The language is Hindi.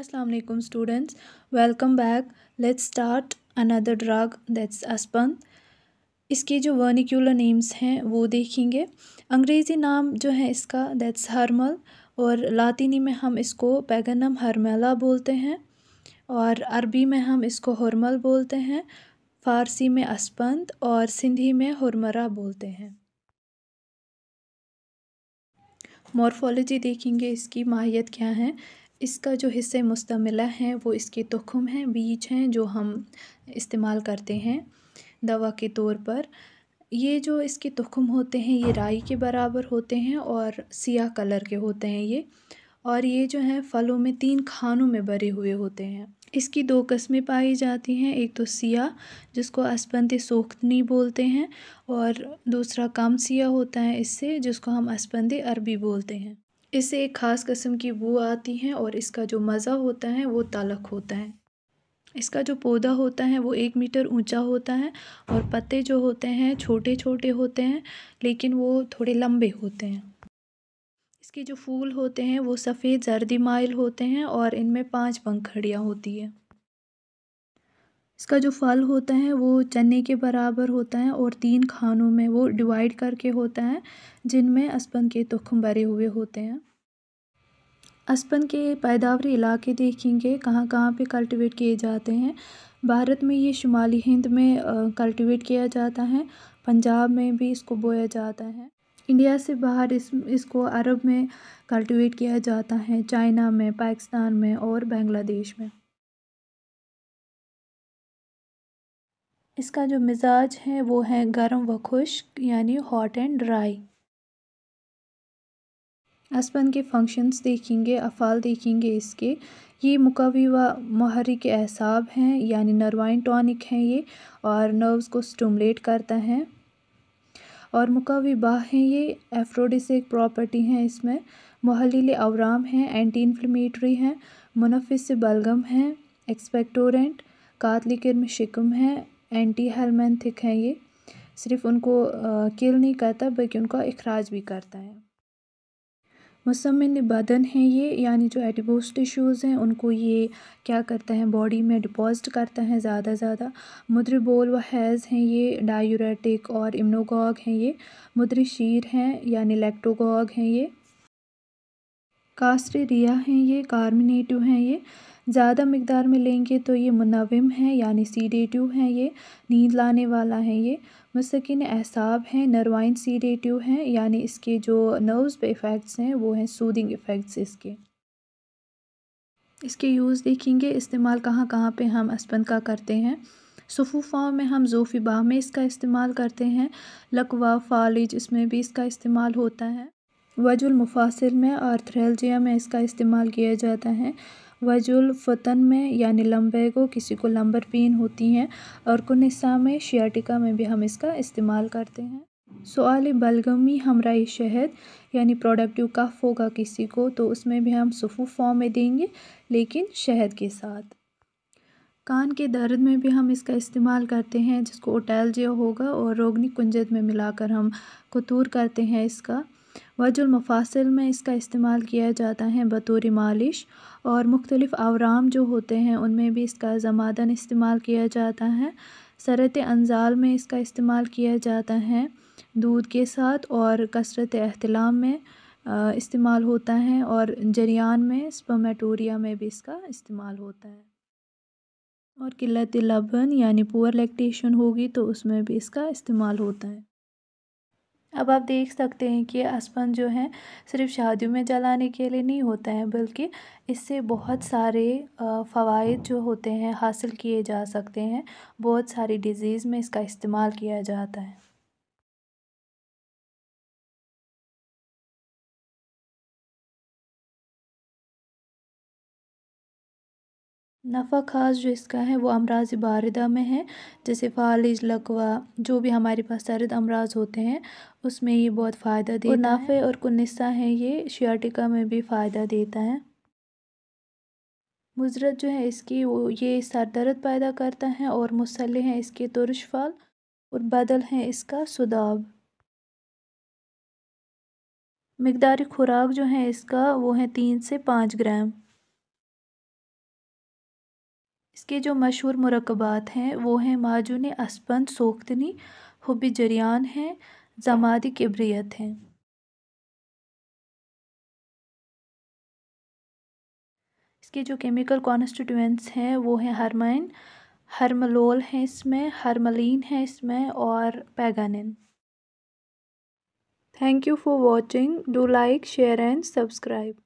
अस्सलाम वालेकुम students welcome back let's start another drug that's अस्पन इसके जो वर्निक्यूलर नेम्स हैं वो देखेंगे अंग्रेज़ी नाम जो है इसका दैट्स हर्मल और लातिनी में हम इसको पैगनम हरमेला बोलते हैं और अरबी में हम इसको हरमल बोलते हैं फ़ारसी में अस्पंद और सिंधी में हरमरा बोलते हैं मॉर्फोलॉजी देखेंगे इसकी माहियत क्या है इसका जो हिस्से मुस्तमिला हैं वो इसके तख़म हैं बीज हैं जो हम इस्तेमाल करते हैं दवा के तौर पर ये जो इसके तख़म होते हैं ये राई के बराबर होते हैं और सियाह कलर के होते हैं ये और ये जो हैं फलों में तीन खानों में भरे हुए होते हैं इसकी दो कस्में पाई जाती हैं एक तो सिया जिसको असपंदी सोख्तनी बोलते हैं और दूसरा कम सिया होता है इससे जिसको हम असपंदी अरबी बोलते हैं इससे एक ख़ास कस्म की बू आती हैं और इसका जो मज़ा होता है वो तलक होता है इसका जो पौधा होता है वो एक मीटर ऊंचा होता है और पत्ते जो होते हैं छोटे छोटे होते हैं लेकिन वो थोड़े लंबे होते हैं इसके जो फूल होते हैं वो सफ़ेद जर्दी माइल होते हैं और इनमें पांच पंखड़ियाँ होती है इसका जो फल होता है वो चने के बराबर होता है और तीन खानों में वो डिवाइड करके होता है जिनमें अस्पन के तुखम भरे हुए होते हैं अस्पन के पैदावारी इलाके देखेंगे कहाँ कहाँ पे कल्टीवेट किए जाते हैं भारत में ये शुमाली हिंद में कल्टीवेट किया जाता है पंजाब में भी इसको बोया जाता है इंडिया से बाहर इस इसको अरब में कल्टीवेट किया जाता है चाइना में पाकिस्तान में और बांग्लादेश में इसका जो मिजाज है वो है गर्म व खुश यानी हॉट एंड ड्राई असबन के फंक्शंस देखेंगे अफ़ाल देखेंगे इसके ये मुकवी व महरिक एसाब हैं यानी नर्वाइन टॉनिक हैं ये और नर्व्स को स्टूमलेट करता है और मुकवी बाह हैं ये एफ्रोडिस एक प्रॉपर्टी हैं इसमें महलील अवराम हैं एंटी इन्फ्लमेटरी हैं मुनफिस बलगम हैं एक्सपेक्टोरेंट कातली किरम शिकम है एंटी हेलमेंथिक हैं ये सिर्फ उनको किल नहीं करता बल्कि उनका अखराज भी करता है मुसमिन बदन है ये यानी जो एडिबोस टिश्यूज़ हैं उनको ये क्या करता है बॉडी में डिपॉजिट करता है ज़्यादा ज़्यादा मुद्रबोल व हैज़ हैं ये डायूरेटिक और इम्नोगॉग हैं ये मुद्रशीर हैं यानी लेक्टोगॉग हैं ये कास्ट्रेरिया हैं ये कार्मिनेटिव हैं ये ज़्यादा मक़दार में लेंगे तो ये मुनविम है यानी सीडेटिव हैं ये नींद लाने वाला है ये मुस्किन एसाब हैं नरवाइन सीडेटिव हैं यानी इसके जो नर्व्स पे इफ़ेक्ट्स हैं वो हैं सूदिंग इफ़ेक्ट्स इसके इसके यूज़ देखेंगे इस्तेमाल कहाँ कहाँ पर हम असपन का करते हैं सफूफाओं में हम जोफ़ी बाह में इसका इस्तेमाल करते हैं लकवा फालिज इसमें भी इसका इस्तेमाल होता है वजुल मुफासिल में आर्थ्रेलजिया में इसका इस्तेमाल किया जाता है फतन में लम्बे को किसी को लम्बर पीन होती हैं और कुनिसा में शियाटिका में भी हम इसका इस्तेमाल करते हैं सवाल बलगमी हमराई शहद यानी प्रोडक्टिव कफ होगा किसी को तो उसमें भी हम सफ़ू फॉर्म में देंगे लेकिन शहद के साथ कान के दर्द में भी हम इसका इस्तेमाल करते हैं जिसको ओटैलजिया होगा और रोगनी कुंजत में मिलाकर हम कतूर करते हैं इसका वजुलमफ़ासिल में इसका इस्तेमाल किया जाता है बतौर मालिश और मुख्तलिफ़ आवराम जो होते हैं उनमें भी इसका ज़मादन इस्तेमाल किया जाता है सरत अनज़ाल में इसका इस्तेमाल किया जाता है दूध के साथ और कसरत अहतलाम में इस्तेमाल होता है और जरियान में स्पमेटोरिया में भी इसका इस्तेमाल होता है और किल्लत लबन यानी पुअर लैक्टेशन होगी तो उसमें भी इसका इस्तेमाल होता है अब आप देख सकते हैं कि असपन जो है सिर्फ शादियों में जलाने के लिए नहीं होता है बल्कि इससे बहुत सारे फ़वाद जो होते हैं हासिल किए जा सकते हैं बहुत सारी डिज़ीज़ में इसका इस्तेमाल किया जाता है नफ़ा ख़ास जो इसका है वो अमराज बारदा में है जैसे फालिज लकवा जो भी हमारे पास सर्द अमराज होते हैं उसमें ये बहुत फ़ायदा देता और नाफे और कुनिस्सा है ये शियाटिका में भी फ़ायदा देता है मुजरत जो है इसकी वो ये सर दर्द पैदा करता है और मुसल्ले हैं इसके तुरश फल और बदल है इसका सुदाब मकदारी खुराक जो है इसका वो है तीन से पाँच ग्राम इसके जो मशहूर मरकबात हैं वो हैं माजून असपन सोख्तनी हुब जरियान हैं ज़माद किबरियत हैं इसके जो केमिकल कॉन्स्टिट्यूएंट्स हैं वो हैं हरमाइन हरमलोल हैं इसमें हरमलिन हैं इसमें और peganine thank you for watching do like share and subscribe